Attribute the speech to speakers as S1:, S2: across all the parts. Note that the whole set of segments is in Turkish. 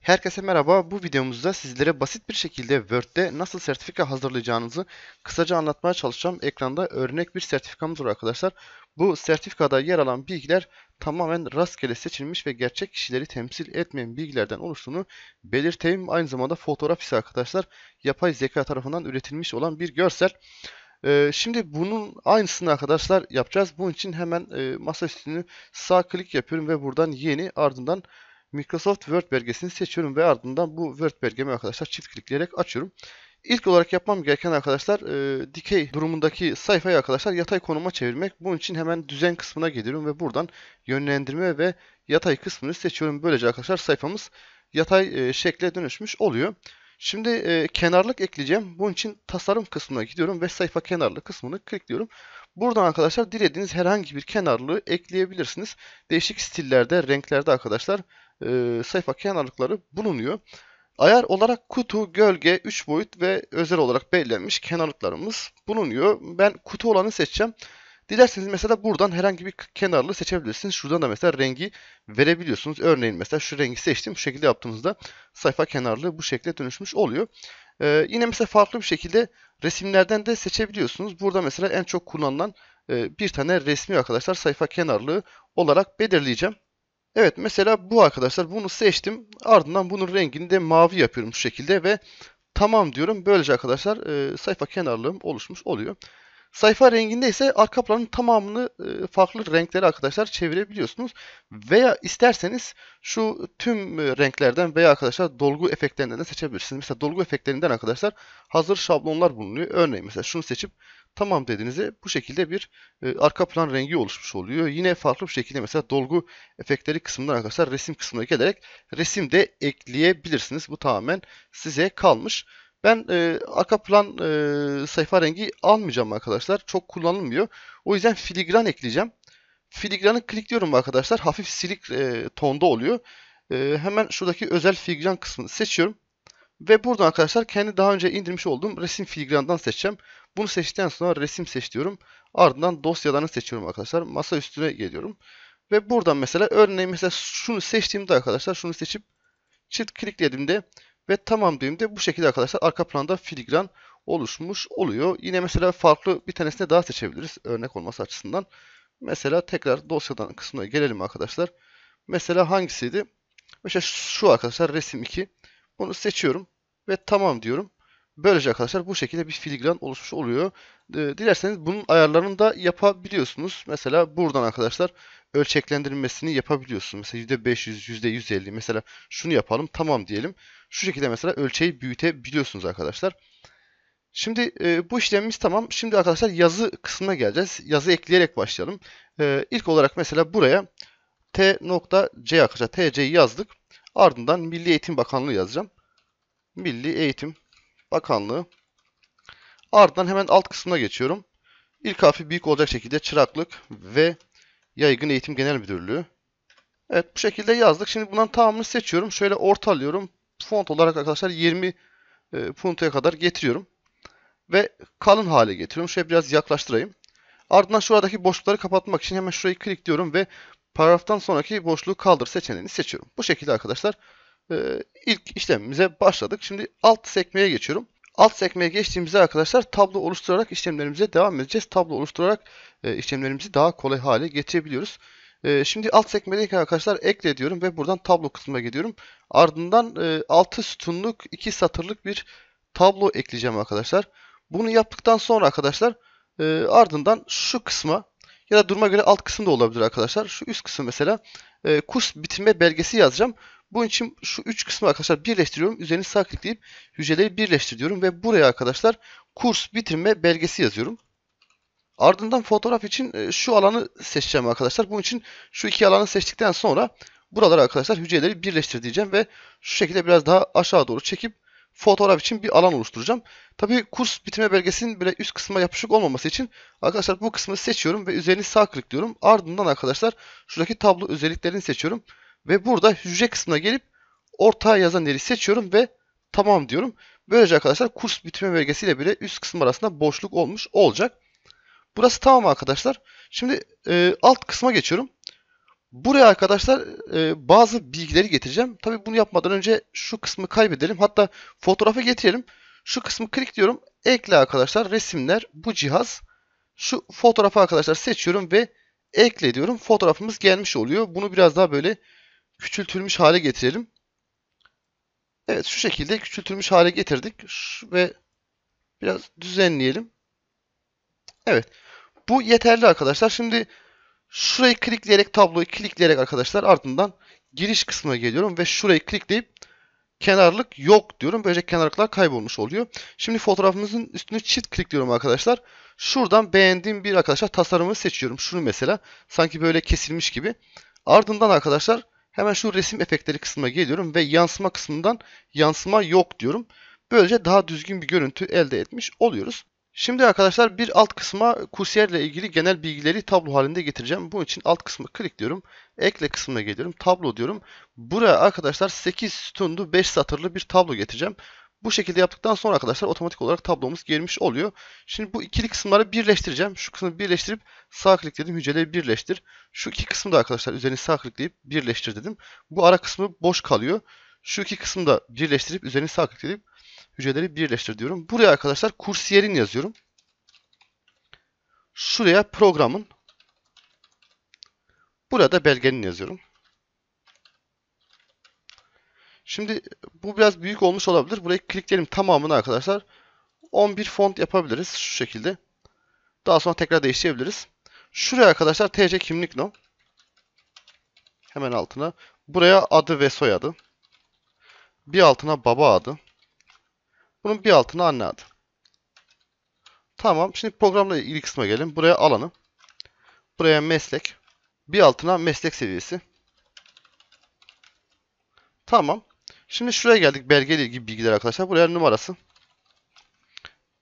S1: Herkese merhaba. Bu videomuzda sizlere basit bir şekilde Word'de nasıl sertifika hazırlayacağınızı kısaca anlatmaya çalışacağım. Ekranda örnek bir sertifikamız var arkadaşlar. Bu sertifikada yer alan bilgiler tamamen rastgele seçilmiş ve gerçek kişileri temsil etmeyen bilgilerden oluştuğunu belirteyim. Aynı zamanda fotoğraf ise arkadaşlar yapay zeka tarafından üretilmiş olan bir görsel. Ee, şimdi bunun aynısını arkadaşlar yapacağız. Bunun için hemen e, masa üstünü sağ klik yapıyorum ve buradan yeni ardından Microsoft Word belgesini seçiyorum ve ardından bu Word belgemi arkadaşlar çift klikleyerek açıyorum. İlk olarak yapmam gereken arkadaşlar e, dikey durumundaki sayfayı arkadaşlar yatay konuma çevirmek. Bunun için hemen düzen kısmına geliyorum ve buradan yönlendirme ve yatay kısmını seçiyorum. Böylece arkadaşlar sayfamız yatay e, şekle dönüşmüş oluyor. Şimdi e, kenarlık ekleyeceğim. Bunun için tasarım kısmına gidiyorum ve sayfa kenarlık kısmını klikliyorum. Buradan arkadaşlar dilediğiniz herhangi bir kenarlığı ekleyebilirsiniz. Değişik stillerde, renklerde arkadaşlar e, sayfa kenarlıkları bulunuyor. Ayar olarak kutu, gölge, 3 boyut ve özel olarak belirlenmiş kenarlıklarımız bulunuyor. Ben kutu olanı seçeceğim. Dilerseniz mesela buradan herhangi bir kenarlı seçebilirsiniz. Şuradan da mesela rengi verebiliyorsunuz. Örneğin mesela şu rengi seçtim. Bu şekilde yaptığımızda sayfa kenarlığı bu şekilde dönüşmüş oluyor. Ee, yine mesela farklı bir şekilde resimlerden de seçebiliyorsunuz. Burada mesela en çok kullanılan e, bir tane resmi arkadaşlar sayfa kenarlığı olarak belirleyeceğim. Evet mesela bu arkadaşlar bunu seçtim. Ardından bunun rengini de mavi yapıyorum bu şekilde ve tamam diyorum. Böylece arkadaşlar e, sayfa kenarlığım oluşmuş oluyor. Sayfa renginde ise arka planın tamamını e, farklı renklere arkadaşlar çevirebiliyorsunuz. Veya isterseniz şu tüm e, renklerden veya arkadaşlar dolgu efektlerinden de seçebilirsiniz. Mesela dolgu efektlerinden arkadaşlar hazır şablonlar bulunuyor. Örneğin mesela şunu seçip tamam dediğinizde bu şekilde bir e, arka plan rengi oluşmuş oluyor. Yine farklı bir şekilde mesela dolgu efektleri kısmından arkadaşlar resim kısmına gelerek resim de ekleyebilirsiniz. Bu tamamen size kalmış. Ben e, aka plan e, sayfa rengi almayacağım arkadaşlar. Çok kullanılmıyor. O yüzden filigran ekleyeceğim. Filigranı klikliyorum arkadaşlar. Hafif silik e, tonda oluyor. E, hemen şuradaki özel filigran kısmını seçiyorum. Ve buradan arkadaşlar kendi daha önce indirmiş olduğum resim filigrandan seçeceğim. Bunu seçtikten sonra resim seçiyorum Ardından dosyalarını seçiyorum arkadaşlar. Masa üstüne geliyorum. Ve buradan mesela örneğin mesela şunu seçtiğimde arkadaşlar şunu seçip çift de ve tamam düğümde bu şekilde arkadaşlar arka planda filigran oluşmuş oluyor. Yine mesela farklı bir tanesini daha seçebiliriz örnek olması açısından. Mesela tekrar dosyadan kısmına gelelim arkadaşlar. Mesela hangisiydi? Mesela şu arkadaşlar resim 2. Bunu seçiyorum ve tamam diyorum. Böylece arkadaşlar bu şekilde bir filigran oluşmuş oluyor. Ee, dilerseniz bunun ayarlarını da yapabiliyorsunuz. Mesela buradan arkadaşlar ölçeklendirmesini yapabiliyorsun. Mesela %500, %150 mesela şunu yapalım tamam diyelim. Şu şekilde mesela ölçeği büyütebiliyorsunuz arkadaşlar. Şimdi e, bu işlemimiz tamam. Şimdi arkadaşlar yazı kısmına geleceğiz. Yazı ekleyerek başlayalım. E, ilk olarak mesela buraya t.c arkadaşlar tc'yi yazdık. Ardından Milli Eğitim Bakanlığı yazacağım. Milli Eğitim Bakanlığı. Ardından hemen alt kısmına geçiyorum. İlk harfi büyük olacak şekilde çıraklık ve Yaygın Eğitim Genel Müdürlüğü. Evet bu şekilde yazdık. Şimdi bundan tamamını seçiyorum. Şöyle ortalıyorum. Font olarak arkadaşlar 20 e, puntoya kadar getiriyorum. Ve kalın hale getiriyorum. Şöyle biraz yaklaştırayım. Ardından şuradaki boşlukları kapatmak için hemen şurayı klikliyorum ve paragraftan sonraki boşluğu kaldır seçeneğini seçiyorum. Bu şekilde arkadaşlar e, ilk işlemimize başladık. Şimdi alt sekmeye geçiyorum. Alt sekmeye geçtiğimizde arkadaşlar tablo oluşturarak işlemlerimize devam edeceğiz. Tablo oluşturarak e, işlemlerimizi daha kolay hale getirebiliyoruz. E, şimdi alt sekmedeki arkadaşlar ekle diyorum ve buradan tablo kısmına gidiyorum. Ardından e, 6 sütunluk 2 satırlık bir tablo ekleyeceğim arkadaşlar. Bunu yaptıktan sonra arkadaşlar e, ardından şu kısma ya da duruma göre alt kısım olabilir arkadaşlar. Şu üst kısım mesela e, kurs bitirme belgesi yazacağım. Bunun için şu üç kısmı arkadaşlar birleştiriyorum. üzerine sağ klikleyip hücreleri birleştir diyorum ve buraya arkadaşlar kurs bitirme belgesi yazıyorum. Ardından fotoğraf için e, şu alanı seçeceğim arkadaşlar. Bunun için şu iki alanı seçtikten sonra buraları arkadaşlar hücreleri birleştir diyeceğim ve şu şekilde biraz daha aşağı doğru çekip fotoğraf için bir alan oluşturacağım. Tabi kurs bitirme belgesinin böyle üst kısma yapışık olmaması için arkadaşlar bu kısmı seçiyorum ve üzerini sağ tıklıyorum. Ardından arkadaşlar şuradaki tablo özelliklerini seçiyorum. Ve burada hücre kısmına gelip ortağa yazan yeri seçiyorum ve tamam diyorum. Böylece arkadaşlar kurs bitirme belgesiyle bile üst kısım arasında boşluk olmuş olacak. Burası tamam arkadaşlar. Şimdi e, alt kısma geçiyorum. Buraya arkadaşlar e, bazı bilgileri getireceğim. Tabi bunu yapmadan önce şu kısmı kaybedelim. Hatta fotoğrafı getirelim. Şu kısmı klik diyorum. Ekle arkadaşlar resimler bu cihaz. Şu fotoğrafı arkadaşlar seçiyorum ve ekle diyorum. Fotoğrafımız gelmiş oluyor. Bunu biraz daha böyle küçültülmüş hale getirelim. Evet şu şekilde küçültülmüş hale getirdik ve biraz düzenleyelim. Evet bu yeterli arkadaşlar. Şimdi şurayı klikleyerek tabloyu klikleyerek arkadaşlar ardından giriş kısmına geliyorum ve şurayı klikleyip kenarlık yok diyorum. Böylece kenarlıklar kaybolmuş oluyor. Şimdi fotoğrafımızın üstüne çift klikliyorum arkadaşlar. Şuradan beğendiğim bir arkadaşlar tasarımı seçiyorum. Şunu mesela sanki böyle kesilmiş gibi. Ardından arkadaşlar Hemen şu resim efektleri kısmına geliyorum ve yansıma kısmından yansıma yok diyorum. Böylece daha düzgün bir görüntü elde etmiş oluyoruz. Şimdi arkadaşlar bir alt kısma kursiyer ile ilgili genel bilgileri tablo halinde getireceğim. Bunun için alt kısmı klikliyorum. Ekle kısmına geliyorum. Tablo diyorum. Buraya arkadaşlar 8 sütunlu 5 satırlı bir tablo getireceğim. Bu şekilde yaptıktan sonra arkadaşlar otomatik olarak tablomuz girmiş oluyor. Şimdi bu ikili kısımları birleştireceğim. Şu kısmı birleştirip sağ klik dedim hücreleri birleştir. Şu iki kısmı da arkadaşlar üzerine sağ klikleyip birleştir dedim. Bu ara kısmı boş kalıyor. Şu iki kısmı da birleştirip üzerine sağ klikleyip hücreleri birleştir diyorum. Buraya arkadaşlar kursiyerin yazıyorum. Şuraya programın. Burada belgenin yazıyorum. Şimdi bu biraz büyük olmuş olabilir. Burayı klikleyelim tamamını arkadaşlar. 11 font yapabiliriz şu şekilde. Daha sonra tekrar değiştirebiliriz. Şuraya arkadaşlar TC kimlik no. Hemen altına. Buraya adı ve soyadı. Bir altına baba adı. Bunun bir altına anne adı. Tamam. Şimdi programla ilgili kısma gelin. Buraya alanı. Buraya meslek. Bir altına meslek seviyesi. Tamam. Şimdi şuraya geldik. Belge ile ilgili bilgiler arkadaşlar. Buraya numarası.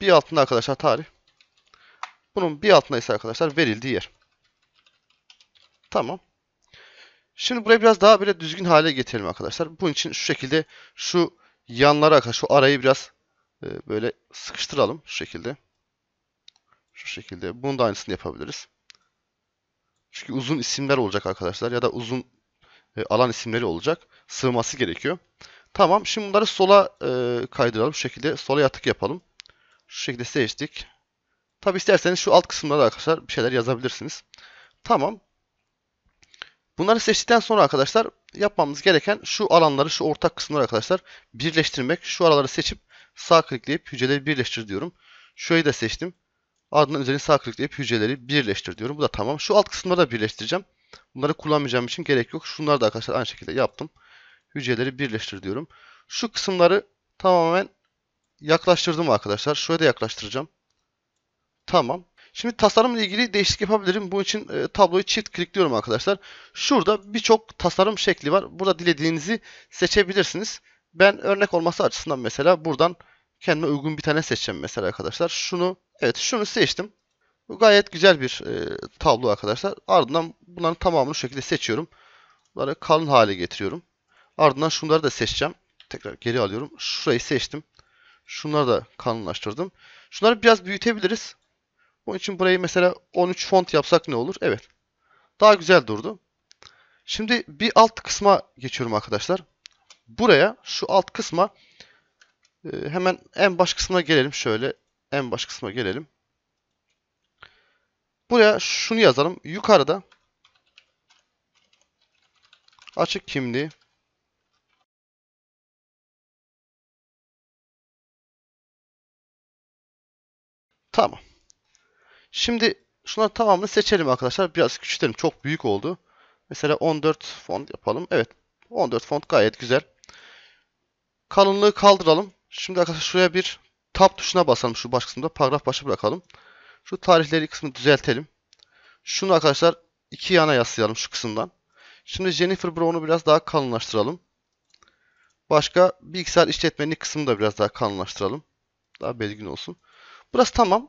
S1: Bir altında arkadaşlar tarih. Bunun bir altında ise arkadaşlar verildiği yer. Tamam. Şimdi buraya biraz daha böyle düzgün hale getirelim arkadaşlar. Bunun için şu şekilde şu yanlara arkadaşlar şu arayı biraz e, böyle sıkıştıralım şu şekilde. Şu şekilde. Bunun da aynısını yapabiliriz. Çünkü uzun isimler olacak arkadaşlar ya da uzun e, alan isimleri olacak. Sığması gerekiyor. Tamam. Şimdi bunları sola e, kaydıralım. Şu şekilde sola yatık yapalım. Şu şekilde seçtik. Tabi isterseniz şu alt kısımlara arkadaşlar bir şeyler yazabilirsiniz. Tamam. Bunları seçtikten sonra arkadaşlar yapmamız gereken şu alanları şu ortak kısımları arkadaşlar birleştirmek. Şu araları seçip sağ klikleyip hücreleri birleştir diyorum. Şurayı da seçtim. Ardından üzerine sağ klikleyip hücreleri birleştir diyorum. Bu da tamam. Şu alt kısımları da birleştireceğim. Bunları kullanmayacağım için gerek yok. Şunları da arkadaşlar aynı şekilde yaptım hücreleri birleştir diyorum. Şu kısımları tamamen yaklaştırdım arkadaşlar. Şuraya da yaklaştıracağım. Tamam. Şimdi tasarımla ilgili değişiklik yapabilirim. Bu için e, tabloyu çift klikliyorum arkadaşlar. Şurada birçok tasarım şekli var. Burada dilediğinizi seçebilirsiniz. Ben örnek olması açısından mesela buradan kendime uygun bir tane seçeceğim mesela arkadaşlar. Şunu evet şunu seçtim. Bu gayet güzel bir e, tablo arkadaşlar. Ardından bunların tamamını şu şekilde seçiyorum. Bunları kalın hale getiriyorum. Ardından şunları da seçeceğim. Tekrar geri alıyorum. Şurayı seçtim. Şunları da kanunlaştırdım. Şunları biraz büyütebiliriz. Onun için burayı mesela 13 font yapsak ne olur? Evet. Daha güzel durdu. Şimdi bir alt kısma geçiyorum arkadaşlar. Buraya şu alt kısma e, hemen en baş kısma gelelim. Şöyle en baş kısma gelelim. Buraya şunu yazalım. Yukarıda açık kimliği Tamam. Şimdi şunları tamamını seçelim arkadaşlar. Biraz küçültelim. Çok büyük oldu. Mesela 14 font yapalım. Evet. 14 font gayet güzel. Kalınlığı kaldıralım. Şimdi arkadaşlar şuraya bir tab tuşuna basalım. Şu baş kısımda paragraf başı bırakalım. Şu tarihleri kısmını düzeltelim. Şunu arkadaşlar iki yana yaslayalım şu kısımdan. Şimdi Jennifer Brown'u biraz daha kalınlaştıralım. Başka bilgisayar işletmenin kısmını da biraz daha kalınlaştıralım. Daha belirgin olsun. Burası tamam.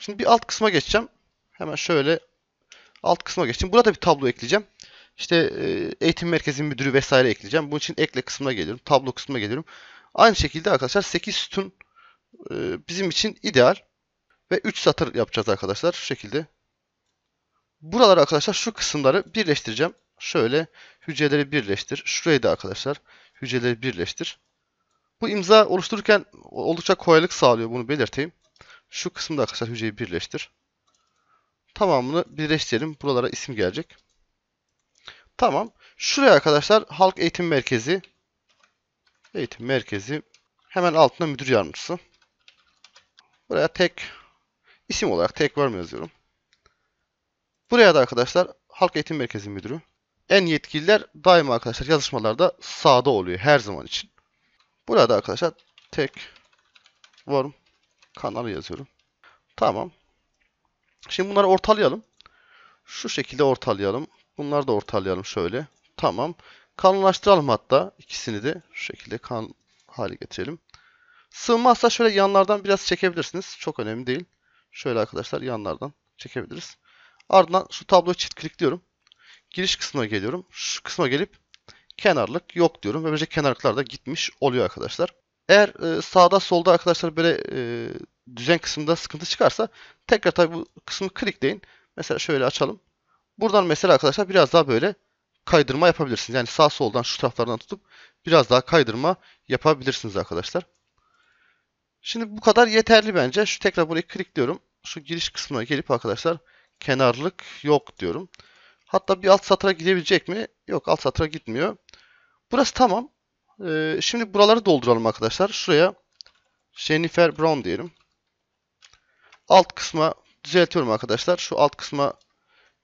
S1: Şimdi bir alt kısma geçeceğim. Hemen şöyle alt kısma geçeyim. Burada bir tablo ekleyeceğim. İşte e, eğitim merkezi müdürü vesaire ekleyeceğim. Bunun için ekle kısmına geliyorum. Tablo kısmına geliyorum. Aynı şekilde arkadaşlar 8 sütun e, bizim için ideal. Ve 3 satır yapacağız arkadaşlar. Şu şekilde. Buralar arkadaşlar şu kısımları birleştireceğim. Şöyle hücreleri birleştir. Şurayı da arkadaşlar hücreleri birleştir. Bu imza oluştururken oldukça kolaylık sağlıyor. Bunu belirteyim. Şu kısımda arkadaşlar hücreyi birleştir. Tamamını birleştirelim. Buralara isim gelecek. Tamam. Şuraya arkadaşlar Halk Eğitim Merkezi Eğitim Merkezi hemen altında müdür yardımcısı. Buraya tek isim olarak tek var mı yazıyorum. Buraya da arkadaşlar Halk Eğitim Merkezi Müdürü. En yetkililer daima arkadaşlar yazışmalarda sağda oluyor her zaman için. Burada arkadaşlar tek varım. Kanal yazıyorum. Tamam. Şimdi bunları ortalayalım. Şu şekilde ortalayalım. Bunları da ortalayalım şöyle. Tamam. Kalınlaştıralım hatta ikisini de şu şekilde kan hale getirelim. Sığmazsa şöyle yanlardan biraz çekebilirsiniz. Çok önemli değil. Şöyle arkadaşlar yanlardan çekebiliriz. Ardından şu tabloya çift klikliyorum. Giriş kısmına geliyorum. Şu kısma gelip kenarlık yok diyorum. Böylece kenarlıklar da gitmiş oluyor arkadaşlar. Eğer e, sağda solda arkadaşlar böyle e, düzen kısmında sıkıntı çıkarsa tekrar tabi bu kısmı klikleyin. Mesela şöyle açalım. Buradan mesela arkadaşlar biraz daha böyle kaydırma yapabilirsiniz. Yani sağ soldan şu taraflardan tutup biraz daha kaydırma yapabilirsiniz arkadaşlar. Şimdi bu kadar yeterli bence. Şu tekrar burayı klikliyorum. Şu giriş kısmına gelip arkadaşlar kenarlık yok diyorum. Hatta bir alt satıra gidebilecek mi? Yok alt satıra gitmiyor. Burası tamam. Ee, şimdi buraları dolduralım arkadaşlar. Şuraya Jennifer Brown diyelim. Alt kısma düzeltiyorum arkadaşlar. Şu alt kısma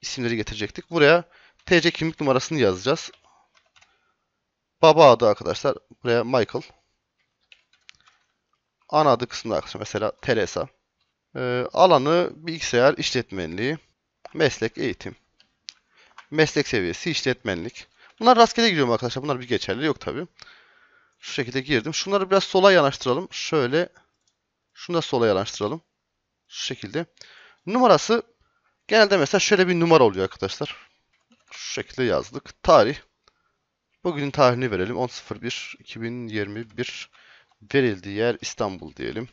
S1: isimleri getirecektik. Buraya TC kimlik numarasını yazacağız. Baba adı arkadaşlar. Buraya Michael. Ana adı kısmında arkadaşlar mesela Teresa. Ee, alanı bilgisayar işletmenliği. Meslek eğitim. Meslek seviyesi işletmenlik. Bunlar rastgele giriyorum arkadaşlar. Bunlar bir geçerli yok tabii. Şu şekilde girdim. Şunları biraz sola yanaştıralım. Şöyle. Şunu da sola yanaştıralım. Şu şekilde. Numarası genelde mesela şöyle bir numara oluyor arkadaşlar. Şu şekilde yazdık. Tarih. Bugünün tarihini verelim. 10.01.2021 verildiği yer İstanbul diyelim.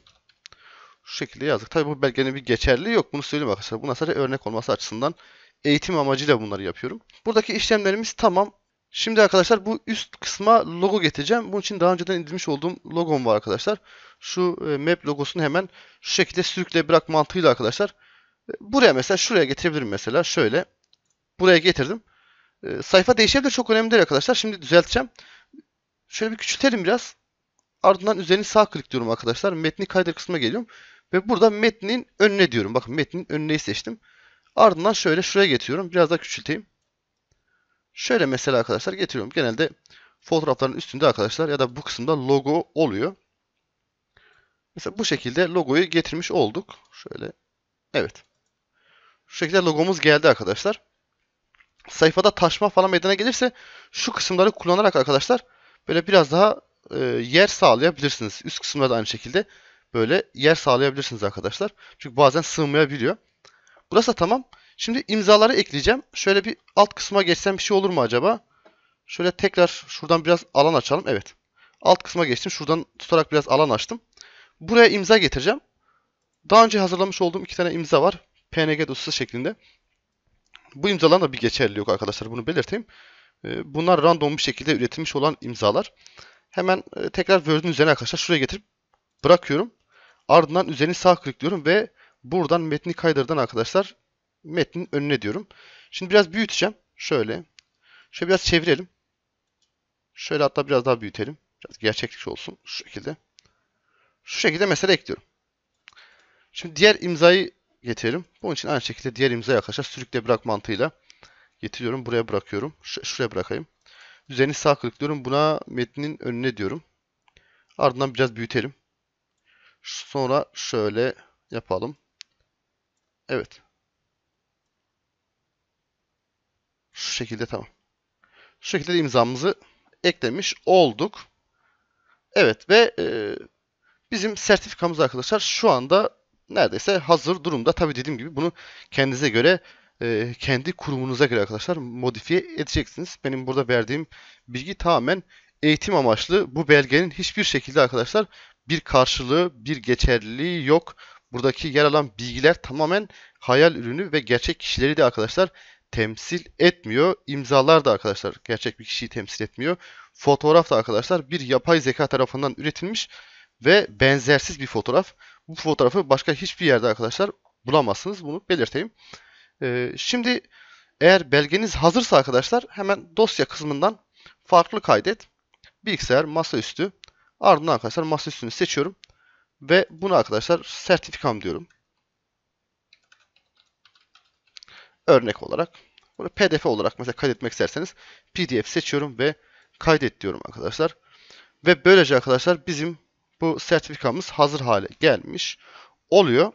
S1: Şu şekilde yazdık. Tabii bu belgenin bir geçerli yok. Bunu söyleyeyim arkadaşlar. Bu sadece örnek olması açısından eğitim amacıyla bunları yapıyorum. Buradaki işlemlerimiz tamam. Şimdi arkadaşlar bu üst kısma logo getireceğim. Bunun için daha önceden indirmiş olduğum logom var arkadaşlar. Şu e, map logosunu hemen şu şekilde sürükle bırak mantığıyla arkadaşlar. E, buraya mesela şuraya getirebilirim mesela. Şöyle. Buraya getirdim. E, sayfa değişebilir. Çok önemli değil arkadaşlar. Şimdi düzelteceğim. Şöyle bir küçültelim biraz. Ardından üzerini sağ klik diyorum arkadaşlar. Metni kaydır kısmına geliyorum. Ve burada metnin önüne diyorum. Bakın metnin önüneyi seçtim. Ardından şöyle şuraya getiriyorum. Biraz daha küçülteyim. Şöyle mesela arkadaşlar getiriyorum. Genelde fotoğrafların üstünde arkadaşlar ya da bu kısımda logo oluyor. Mesela bu şekilde logoyu getirmiş olduk. Şöyle. Evet. Şu şekilde logomuz geldi arkadaşlar. Sayfada taşma falan meydana gelirse şu kısımları kullanarak arkadaşlar böyle biraz daha e, yer sağlayabilirsiniz. Üst kısımda da aynı şekilde böyle yer sağlayabilirsiniz arkadaşlar. Çünkü bazen sığmayabiliyor. Burası da tamam. Şimdi imzaları ekleyeceğim. Şöyle bir alt kısma geçsem bir şey olur mu acaba? Şöyle tekrar şuradan biraz alan açalım. Evet. Alt kısma geçtim. Şuradan tutarak biraz alan açtım. Buraya imza getireceğim. Daha önce hazırlamış olduğum iki tane imza var. PNG dosyası şeklinde. Bu imzaların da bir geçerli yok arkadaşlar. Bunu belirteyim. Ee, bunlar random bir şekilde üretilmiş olan imzalar. Hemen e, tekrar Word'ün üzerine arkadaşlar şuraya getirip bırakıyorum. Ardından üzerine sağ tıklıyorum ve buradan metni kaydırdan arkadaşlar metnin önüne diyorum. Şimdi biraz büyüteceğim. Şöyle. Şöyle biraz çevirelim. Şöyle hatta biraz daha büyütelim. Biraz gerçekçi olsun. Şu şekilde. Şu şekilde mesela ekliyorum. Şimdi diğer imzayı getirelim. Bunun için aynı şekilde diğer imzayı arkadaşlar sürükle bırak mantığıyla getiriyorum. Buraya bırakıyorum. şuraya bırakayım. Üzerini sağ tıklıyorum. Buna metnin önüne diyorum. Ardından biraz büyütelim. Sonra şöyle yapalım. Evet. şekilde tamam. Şu şekilde imzamızı eklemiş olduk. Evet ve e, bizim sertifikamız arkadaşlar şu anda neredeyse hazır durumda. Tabi dediğim gibi bunu kendinize göre e, kendi kurumunuza göre arkadaşlar modifiye edeceksiniz. Benim burada verdiğim bilgi tamamen eğitim amaçlı. Bu belgenin hiçbir şekilde arkadaşlar bir karşılığı, bir geçerliliği yok. Buradaki yer alan bilgiler tamamen hayal ürünü ve gerçek kişileri de arkadaşlar temsil etmiyor. İmzalar da arkadaşlar gerçek bir kişiyi temsil etmiyor. Fotoğraf da arkadaşlar bir yapay zeka tarafından üretilmiş ve benzersiz bir fotoğraf. Bu fotoğrafı başka hiçbir yerde arkadaşlar bulamazsınız. Bunu belirteyim. Ee, şimdi eğer belgeniz hazırsa arkadaşlar hemen dosya kısmından farklı kaydet. Bilgisayar, masaüstü. Ardından arkadaşlar masaüstünü seçiyorum. Ve bunu arkadaşlar sertifikam diyorum. örnek olarak bunu pdf olarak mesela kaydetmek isterseniz pdf seçiyorum ve kaydet diyorum arkadaşlar. Ve böylece arkadaşlar bizim bu sertifikamız hazır hale gelmiş oluyor.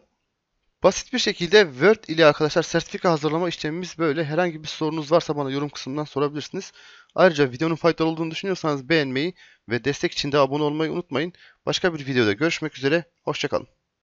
S1: Basit bir şekilde Word ile arkadaşlar sertifika hazırlama işlemimiz böyle. Herhangi bir sorunuz varsa bana yorum kısmından sorabilirsiniz. Ayrıca videonun faydalı olduğunu düşünüyorsanız beğenmeyi ve destek için de abone olmayı unutmayın. Başka bir videoda görüşmek üzere. Hoşçakalın.